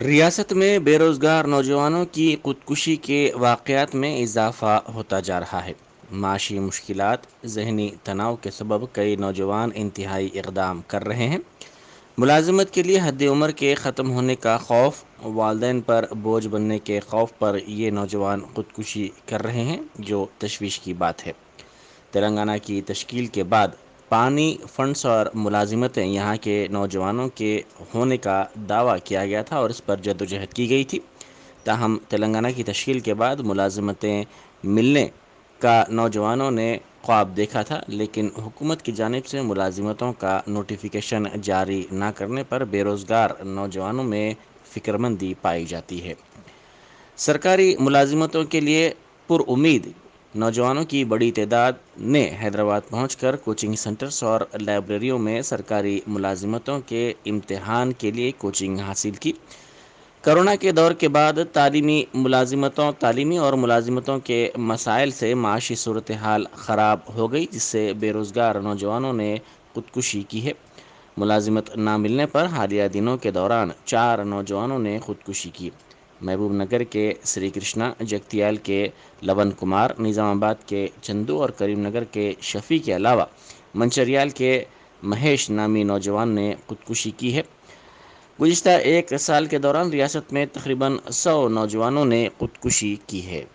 रियासत में बेरोज़गार नौजवानों की खुदकुशी के वाक़ात में इजाफ़ा होता जा रहा है माशी मुश्किल जहनी तनाव के सबब कई नौजवान इंतहाई इकदाम कर रहे हैं मुलाजमत के लिए हद उम्र के ख़त्म होने का खौफ वालदेन पर बोझ बनने के खौफ पर ये नौजवान खुदकुशी कर रहे हैं जो तशवीश की बात है तेलंगाना की तश्कील के बाद पानी फंड्स और मुलाजिमतें यहाँ के नौजवानों के होने का दावा किया गया था और इस पर जदोजहद की गई थी ताहम तेलंगाना की तश्कील के बाद मुलाजमतें मिलने का नौजवानों ने ख्वाब देखा था लेकिन हुकूमत की जानब से मुलाजमतों का नोटिफिकेशन जारी ना करने पर बेरोज़गार नौजवानों में फ़िक्रमंदी पाई जाती है सरकारी मुलाजमतों के लिए पुरुद नौजवानों की बड़ी तादाद ने हैदराबाद पहुंचकर कोचिंग सेंटर्स और लाइब्रेरियों में सरकारी मुलाजिमतों के इम्तहान के लिए कोचिंग हासिल की कोरोना के दौर के बाद तालीमी मुलाजिमतों तालीमी और मुलाजिमतों के मसाइल से माशी सूरत हाल ख़राब हो गई जिससे बेरोज़गार नौजवानों ने खुदकुशी की है मुलाजिमत ना मिलने पर हालिया दिनों के दौरान चार नौजवानों ने खुदकुशी की महबूब नगर के श्री कृष्णा जगतियाल के लवन कुमार निज़ामाबाद के चंदू और करीमनगर के शफ़ी के अलावा मंचरियाल के महेश नामी नौजवान ने खुदकुशी की है गुज्त एक साल के दौरान रियासत में तकरीबन सौ नौजवानों ने खुदकुशी की है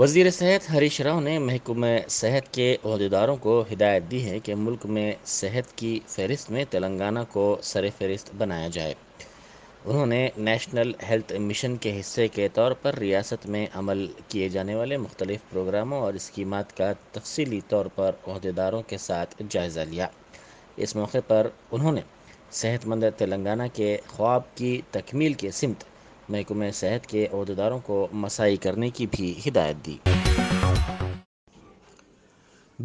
वजीर सेहत हरीश राव ने महकमे सेहत के अहदेदारों को हिदायत दी है कि मुल्क में सेहत की फहरिस्त में तेलंगाना को सर फहरिस्त बनाया जाए उन्होंने नेशनल हेल्थ मिशन के हिस्से के तौर पर रियासत में अमल किए जाने वाले मुख्तलिफ प्रोग्रामों और स्कीमत का तफसीली तौर पर अहदेदारों के साथ जायज़ा लिया इस मौके पर उन्होंने सेहतमंद तेलंगाना के ख्वाब की तकमील के सिमत महकुम सेहत के अहदेदारों को मसाई करने की भी हिदायत दी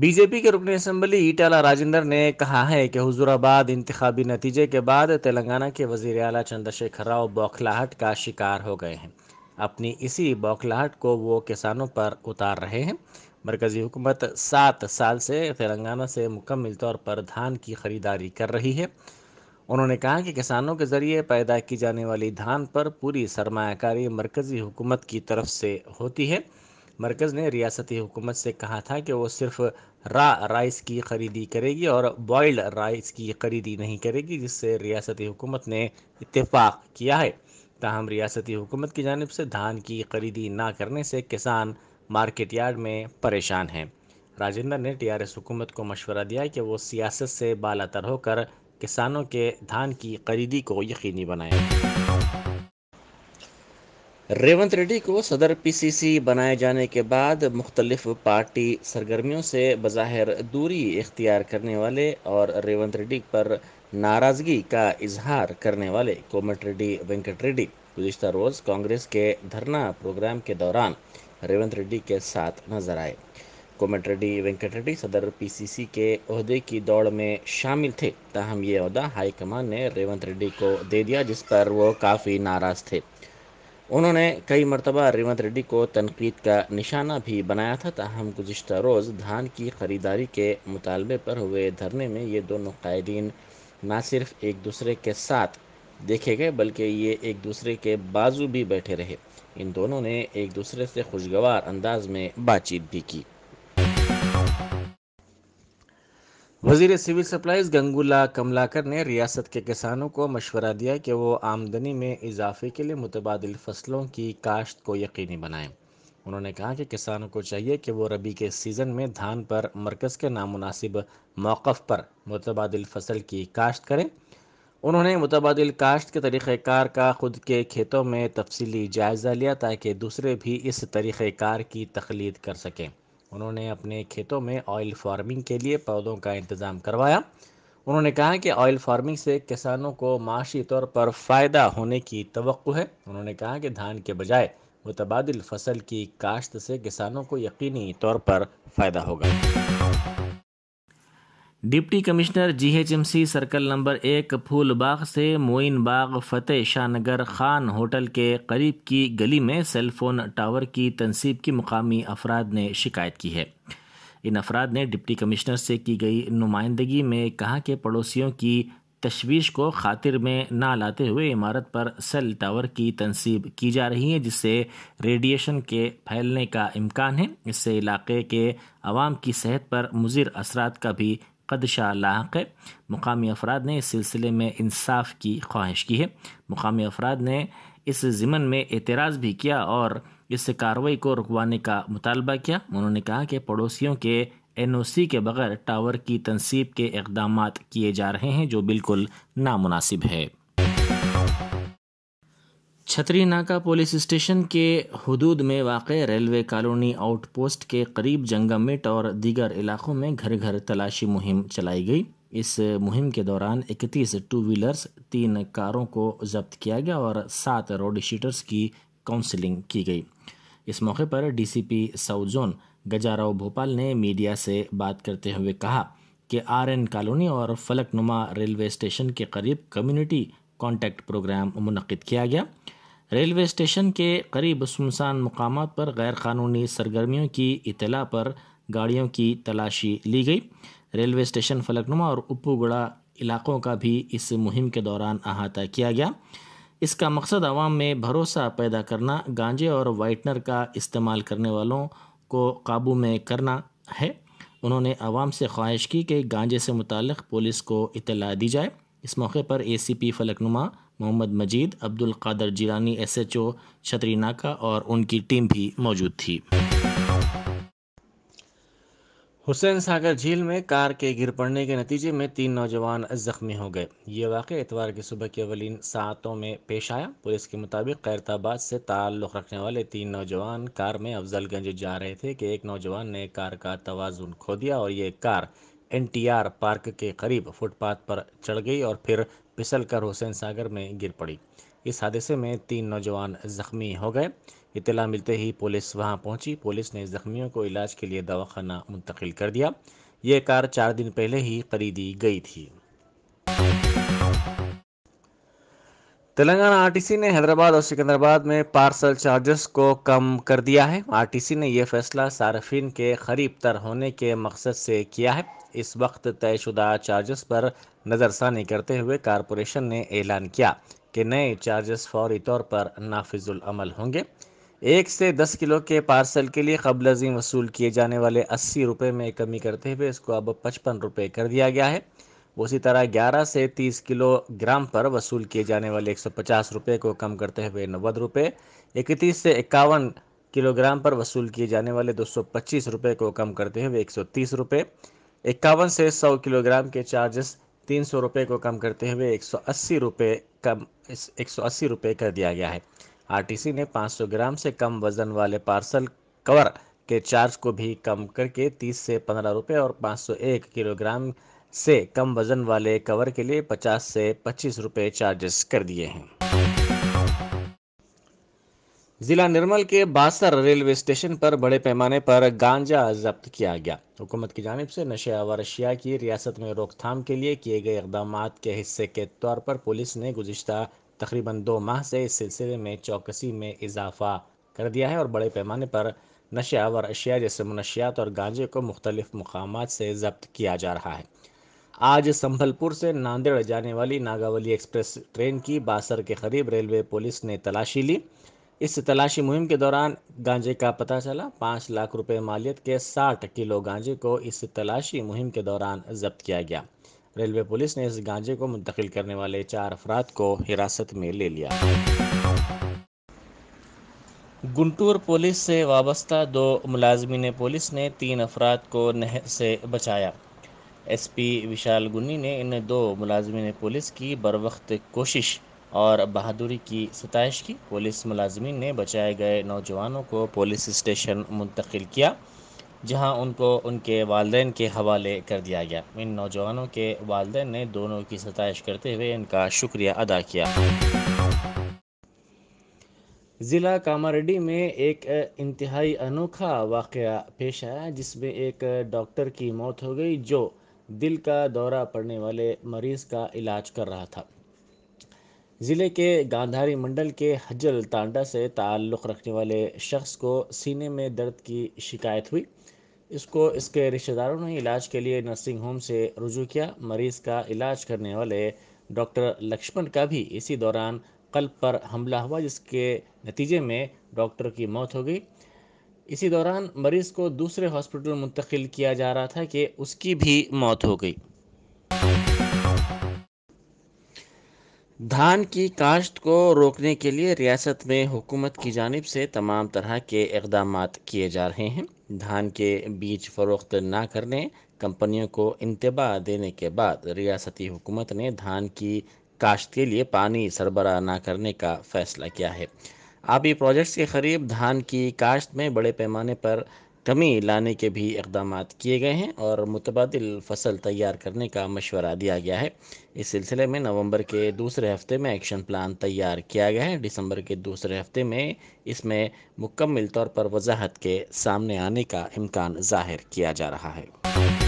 बीजेपी के रुकन असम्बली ईटाला राजेंद्र ने कहा है कि हुजूराबाद इंतबी नतीजे के बाद तेलंगाना के वजीर अला चंद्रशेखर राव बौखलाहट का शिकार हो गए हैं अपनी इसी बौखलाहट को वो किसानों पर उतार रहे हैं मरकज़ी हुकूमत सात साल से तेलंगाना से मुकम्मल तौर पर धान की ख़रीदारी कर रही है उन्होंने कहा कि किसानों के ज़रिए पैदा की जाने वाली धान पर पूरी सरमाकारी मरकज़ी हुकूमत की तरफ से होती है मरकज़ ने रियासती हुकूमत से कहा था कि वो सिर्फ रा राइस की ख़रीदी करेगी और बॉयल्ड राइस की ख़रीदी नहीं करेगी जिससे रियासती हुकूमत ने इत्तेफाक किया है ताहम रियासती हुकूमत की जानब से धान की ख़रीदी ना करने से किसान मार्केट यार्ड में परेशान हैं राजेंद्र ने टी आर एस हुकूमत को मशवरा दिया कि वो सियासत से तर होकर किसानों के धान की खरीदी को यकीनी बनाए रेवंत रेड्डी को सदर पीसीसी बनाए जाने के बाद मुख्तलिफ पार्टी सरगर्मियों से बज़ाहिर दूरी इख्तियार करने वाले और रेवंत रेड्डी पर नाराज़गी का इजहार करने वाले कोमट रेड्डी वेंकट रेड्डी गुजशत रोज़ कांग्रेस के धरना प्रोग्राम के दौरान रेवंत रेड्डी के साथ नजर आए कोमट रेड्डी वेंकट रेड्डी सदर पीसीसी के अहदे की दौड़ में शामिल थे ताहम ये अहदा हाईकमान ने रेवंत रेड्डी को दे दिया जिस पर वो काफ़ी नाराज़ थे उन्होंने कई मरतबा रेवंत रेड्डी को तनकीद का निशाना भी बनाया था ताहम गुज्त रोज़ धान की ख़रीदारी के मुतालबे पर हुए धरने में ये दोनों कायदीन ना सिर्फ एक दूसरे के साथ देखे गए बल्कि ये एक दूसरे के बाजू भी बैठे रहे इन दोनों ने एक दूसरे से खुशगवार अंदाज में बातचीत भी की वजीर सिविल सप्लाईज गंगूला कमलाकर ने रियासत के किसानों को मशवरा दिया कि वो आमदनी में इजाफे के लिए मुतबाद फसलों की काश्त को यकीनी बनाएं उन्होंने कहा कि किसानों को चाहिए कि वो रबी के सीज़न में धान पर मरकज़ के नामनासिब मौक़ पर मुतबाद फसल की काश्त करें उन्होंने मुतबाद काश्त के तरीक़ार का ख़ुद के खेतों में तफसली जायज़ा लिया ताकि दूसरे भी इस तरीक़ार की तखलीद कर सकें उन्होंने अपने खेतों में ऑयल फार्मिंग के लिए पौधों का इंतज़ाम करवाया उन्होंने कहा कि ऑयल फार्मिंग से किसानों को माशी तौर पर फ़ायदा होने की तो है उन्होंने कहा कि धान के बजाय मुतबादल फसल की काश्त से किसानों को यकीनी तौर पर फ़ायदा होगा deputy commissioner GHMC circle number एक फूलबाग से मोइन बाग फतेह शाहनगर खान होटल के करीब की गली में सेलफोन टावर की तनसीब की मुकामी अफराद ने शिकायत की है इन अफराद ने डिप्टी कमिश्नर से की गई नुमाइंदगी में कहा कि पड़ोसियों की तशवीश को खातिर में ना लाते हुए इमारत पर सेल टावर की तनसीब की जा रही है जिससे रेडिएशन के फैलने का इम्कान है इससे इलाके के आवाम की सेहत पर मुजिर असरात का भी कदशाह लाक है मुकामी अफराद ने इस सिलसिले में इंसाफ की ख्वाहिश की है मुकामी अफराद ने इस जमन में एतराज़ भी किया और इस कार्रवाई को रुकवाने का मुतालबा किया उन्होंने कहा कि पड़ोसियों के एन ओ सी के बगैर टावर की तनसीब के इकदाम किए जा रहे हैं जो बिल्कुल नामनासिब है छतरी नाका पुलिस स्टेशन के हदूद में वाक़ रेलवे कॉलोनी आउटपोस्ट के करीब मिट और दीगर इलाकों में घर घर तलाशी मुहिम चलाई गई इस मुहिम के दौरान इकतीस टू व्हीलर्स तीन कारों को जब्त किया गया और सात रोड शीटर्स की काउंसलिंग की गई इस मौके पर DCP south zone Gajarao Bhupal ने मीडिया से बात करते हुए कहा कि आर एन कॉलोनी और फलकनुमा रेलवे स्टेशन के करीब कम्युनिटी कॉन्टैक्ट प्रोग्राम मुनद किया गया रेलवे स्टेशन के करीब सुनसान मकाम पर गैर कानूनी सरगर्मियों की इतला पर गाड़ियों की तलाशी ली गई रेलवे स्टेशन फलकनुमा और उपूगड़ा इलाकों का भी इस मुहिम के दौरान अहाता किया गया इसका मकसद आवाम में भरोसा पैदा करना गांजे और वाइटनर का इस्तेमाल करने वालों को काबू में करना है उन्होंने आवाम से ख्वाहिश की कि गांजे से मुतल पुलिस को इतला दी जाए इस मौके पर A C P Falaknuma Mohammed Majeed Abdul Qadir Jilani SHO Chatri Naka और उनकी टीम भी मौजूद थी हुसैन सागर झील में कार के गिर पड़ने के नतीजे में तीन नौजवान जख्मी हो गए ये वाक़ इतवार की सुबह के अवलिन सातों में पेश आया पुलिस के मुताबिक कैरताबाद से ताल्लुक़ रखने वाले तीन नौजवान कार में अफजलगंज जा रहे थे कि एक नौजवान ने कार का तोज़ुन खो दिया और ये car N T R park के करीब फुटपाथ पर चढ़ गई और फिर कर हुसैन सागर में गिर पड़ी इस हादसे में तीन नौजवान जख्मी हो गए इतला मिलते ही पुलिस वहां पहुंची पुलिस ने जख्मियों को इलाज के लिए दवाखाना मुंतकिल कर दिया ये कार चार दिन पहले ही खरीदी गई थी तेलंगाना आरटीसी ने हैदराबाद और सिकंदराबाद में पार्सल चार्जेस को कम कर दिया है आरटीसी ने यह फैसला सार्फिन के ख़रीब तर होने के मकसद से किया है इस वक्त तयशुदा चार्जेस पर नज़रसानी करते हुए कारपोरेशन ने ऐलान किया कि नए चार्जेस फौरी तौर पर नाफिजुलमल होंगे एक से दस किलो के पार्सल के लिए कबल अजीम वसूल किए जाने वाले अस्सी रुपये में कमी करते हुए इसको अब पचपन रुपये कर दिया गया है उसी तरह 11 से 30 किलोग्राम पर वसूल किए जाने वाले एक सौ को कम करते हुए नब्बे रुपये इकतीस से इक्यावन किलोग्राम पर वसूल किए जाने वाले दो सौ को कम करते हुए एक सौ इक्यावन से 100 किलोग्राम के चार्जेस तीन सौ रुपये को कम करते हुए एक सौ अस्सी रुपये कम एक सौ अस्सी रुपये कर दिया गया है आरटीसी ने 500 ग्राम से कम वजन वाले पार्सल कवर के चार्ज को भी कम करके 30 से पंद्रह रुपये और 501 किलोग्राम से कम वजन वाले कवर के लिए 50 से 25 रुपए चार्जेस कर दिए हैं जिला निर्मल के बासर रेलवे स्टेशन पर बड़े पैमाने पर गांजा जब्त किया गया हुकूमत की जानब से नशे आवर अशिया की रियासत में रोकथाम के लिए किए गए इकदाम के हिस्से के तौर पर पुलिस ने गुजशत तकरीबन दो माह से इस सिलसिले में चौकसी में इजाफा कर दिया है और बड़े पैमाने पर नशे आवर अशिया जैसे मुनशियात और गांजे को मुख्तलिफ मकाम से जब्त किया जा रहा है आज संभलपुर से नांदेड़ जाने वाली नागावली एक्सप्रेस ट्रेन की बासर के करीब रेलवे पुलिस ने तलाशी ली इस तलाशी मुहिम के दौरान गांजे का पता चला पाँच लाख रुपए मालियत के साठ किलो गांजे को इस तलाशी मुहिम के दौरान जब्त किया गया रेलवे पुलिस ने इस गांजे को मुंतकिल करने वाले चार अफराद को हिरासत में ले लिया गुंटूर पुलिस से वाबस्ता दो ने पुलिस ने तीन अफराद को नहर से बचाया एसपी विशाल गुनी ने इन दो मुलाजमीन पुलिस की बरवक्त कोशिश और बहादुरी की सतश की पुलिस मुलाजमीन ने बचाए गए नौजवानों को पुलिस स्टेशन मुंतकिल किया जहां उनको उनके वालदेन के हवाले कर दिया गया इन नौजवानों के वालदेन ने दोनों की सतश करते हुए इनका शुक्रिया अदा किया ज़िला कामारेडी में एक इंतहाई अनोखा वाक़ पेश आया जिसमें एक डॉक्टर की मौत हो गई जो दिल का दौरा पड़ने वाले मरीज का इलाज कर रहा था ज़िले के गांधारी मंडल के हजल तांडा से ताल्लुक़ रखने वाले शख्स को सीने में दर्द की शिकायत हुई इसको इसके रिश्तेदारों ने इलाज के लिए नर्सिंग होम से रुजू किया मरीज़ का इलाज करने वाले डॉक्टर लक्ष्मण का भी इसी दौरान कल्ब पर हमला हुआ जिसके नतीजे में डॉक्टर की मौत हो गई इसी दौरान मरीज को दूसरे हॉस्पिटल मुंतकिल किया जा रहा था कि उसकी भी मौत हो गई धान की काश्त को रोकने के लिए रियासत में हुकूमत की जानब से तमाम तरह के इकदाम किए जा रहे हैं धान के बीज फरोख्त ना करने कंपनियों को इंतबाह देने के बाद रियासती हुकूमत ने धान की काश्त के लिए पानी सरबराह ना करने का फ़ैसला किया है आबी प्रोजेक्ट्स के करीब धान की काश्त में बड़े पैमाने पर कमी लाने के भी इकदाम किए गए हैं और मुतबाद फसल तैयार करने का मशवरा दिया गया है इस सिलसिले में नवंबर के दूसरे हफ्ते में एक्शन प्लान तैयार किया गया है दिसंबर के दूसरे हफ्ते में इसमें मुकम्मल तौर पर वजाहत के सामने आने का इम्कान ज़ाहिर किया जा रहा है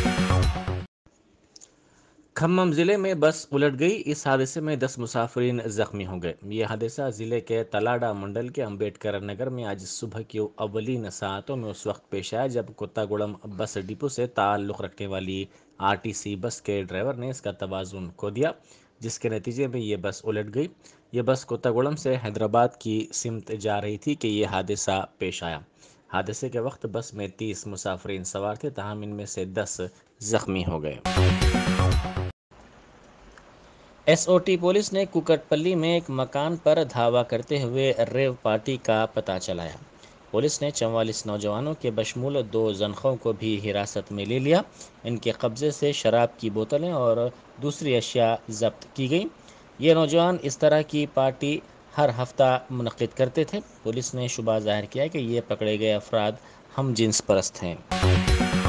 खम्मम ज़िले में बस उलट गई इस हादसे में दस मुसाफरीन ज़ख्मी हो गए ये हादसा ज़िले के तलाडा मंडल के अम्बेडकर नगर में आज सुबह की अवलिन सातों में उस वक्त पेश आया जब कुत्तागुड़म बस डिपो से ताल्लुक़ रखने वाली आरटीसी बस के ड्राइवर ने इसका तोज़ुन खो दिया जिसके नतीजे में ये बस उलट गई ये बस कुत्तागुड़म से हैदराबाद की सिमत जा रही थी कि यह हादसा पेश आया हादसे के वक्त बस में तीस मुसाफरीन सवार थे तहम इनमें से दस ज़ख्मी हो गए एसओटी पुलिस ने कुकटपल्ली में एक मकान पर धावा करते हुए रेव पार्टी का पता चलाया पुलिस ने चवालीस नौजवानों के बशमूल दो जनखों को भी हिरासत में ले लिया इनके कब्जे से शराब की बोतलें और दूसरी अशिया जब्त की गई ये नौजवान इस तरह की पार्टी हर हफ्ता मुनद करते थे पुलिस ने शुबा जाहिर किया कि ये पकड़े गए अफराद हम जिन्स परस्त हैं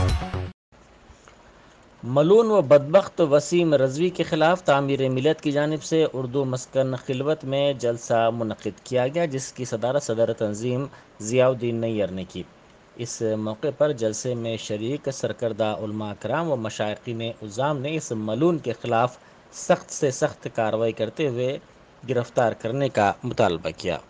मलून व बदबख्त वसीम रजवी के ख़िलाफ़ तमीर मिलत की जानब से उर्दू मस्कन खिलवत में जलसा मनद किया गया जिसकी सदारत सदर तंजीम ज़ियाउद्दीन नैयर ने की इस मौके पर जलसे में शरीक उलमा कराम व मशाक़िन उज़ाम ने इस मलून के ख़िलाफ़ सख्त से सख्त कार्रवाई करते हुए गिरफ़्तार करने का मुतालबा किया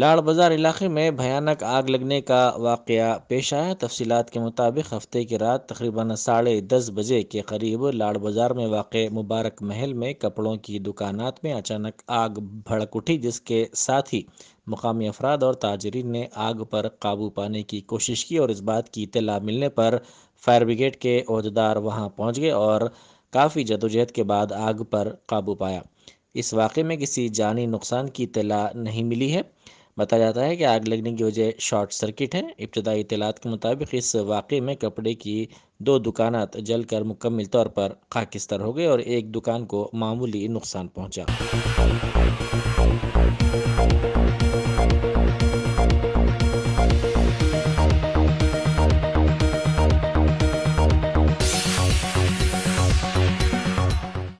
लाड़ बाज़ार इलाके में भयानक आग लगने का वाक़ पेश आया तफसीत के मुताबिक हफ्ते की रात तकरीबन साढ़े दस बजे के करीब लाड़ बाज़ार में वाक़ मुबारक महल में कपड़ों की दुकानात में अचानक आग भड़क उठी जिसके साथ ही मुकामी अफराद और ताजरीन ने आग पर काबू पाने की कोशिश की और इस बात की इतला मिलने पर फायर ब्रिगेड के अहदेदार वहाँ पहुँच गए और काफ़ी जदोजहद के बाद आग पर काबू पाया इस वाक़े में किसी जानी नुकसान की इतला नहीं मिली है बताया जाता है कि आग लगने की वजह शॉर्ट सर्किट है इब्तदाई इतलात के मुताबिक इस वाक़े में कपड़े की दो दुकानात जल कर मुकम्मल तौर पर खाकिस्तर हो गए और एक दुकान को मामूली नुकसान पहुँचा